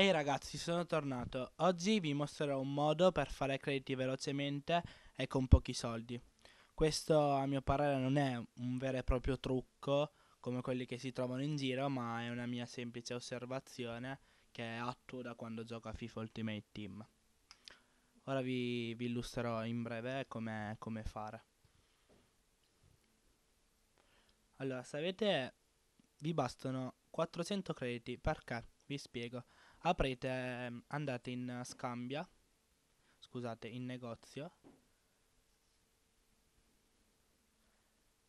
Ehi hey ragazzi, sono tornato. Oggi vi mostrerò un modo per fare crediti velocemente e con pochi soldi. Questo a mio parere non è un vero e proprio trucco come quelli che si trovano in giro, ma è una mia semplice osservazione che attuo da quando gioco a FIFA Ultimate Team. Ora vi, vi illustrerò in breve come, come fare. Allora, se avete... vi bastano 400 crediti, perché? Vi spiego aprite, ehm, andate in eh, scambia, scusate, in negozio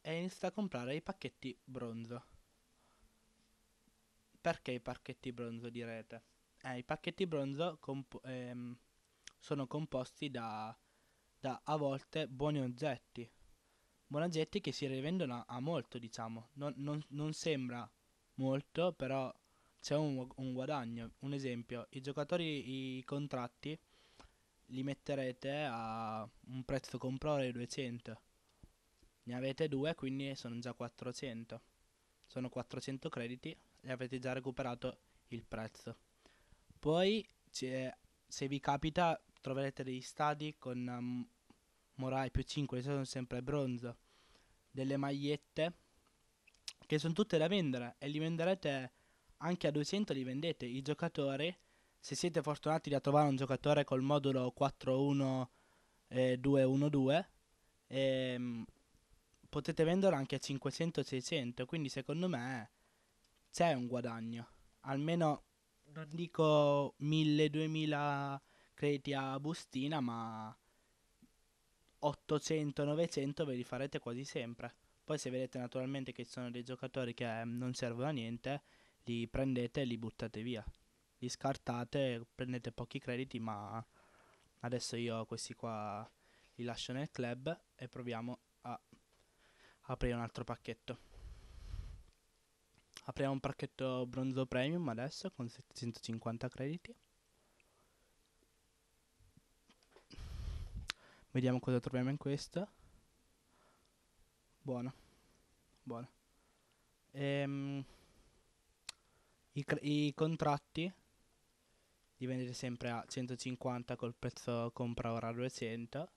e inizia a comprare i pacchetti bronzo. Perché i pacchetti bronzo direte? Eh, I pacchetti bronzo comp ehm, sono composti da, da a volte buoni oggetti. Buoni oggetti che si rivendono a molto, diciamo. Non, non, non sembra molto, però c'è un, un guadagno. Un esempio, i giocatori, i contratti li metterete a un prezzo comprare 200. Ne avete due, quindi sono già 400. Sono 400 crediti e avete già recuperato il prezzo. Poi, se vi capita, troverete degli stadi con um, morali più 5, sono sempre bronzo. Delle magliette che sono tutte da vendere e li venderete anche a 200 li vendete. I giocatori, se siete fortunati da trovare un giocatore col modulo 41 eh, ehm, potete venderlo anche a 500-600. Quindi secondo me c'è un guadagno. Almeno non dico 1000-2000 crediti a bustina, ma 800-900 ve li farete quasi sempre. Poi se vedete naturalmente che ci sono dei giocatori che ehm, non servono a niente, li prendete e li buttate via. Li scartate, prendete pochi crediti, ma adesso io questi qua li lascio nel club e proviamo a aprire un altro pacchetto. Apriamo un pacchetto bronzo premium adesso con 750 crediti. Vediamo cosa troviamo in questo. Buono. Buono. Ehm i, I, contratti li vendete sempre a 150 col prezzo compra ora 200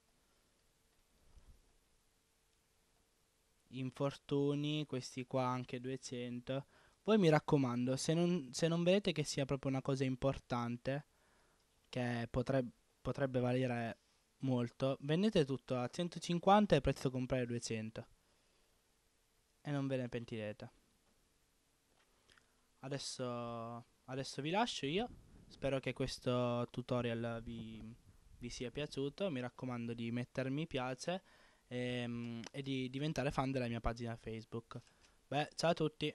infortuni questi qua anche 200 voi mi raccomando se non, se non vedete che sia proprio una cosa importante che potreb potrebbe valere molto vendete tutto a 150 e prezzo comprare 200 e non ve ne pentirete adesso, adesso vi lascio io. Spero che questo tutorial vi, vi sia piaciuto. Mi raccomando di mettermi piace e, mm, e di diventare fan della mia pagina Facebook. Beh, ciao a tutti!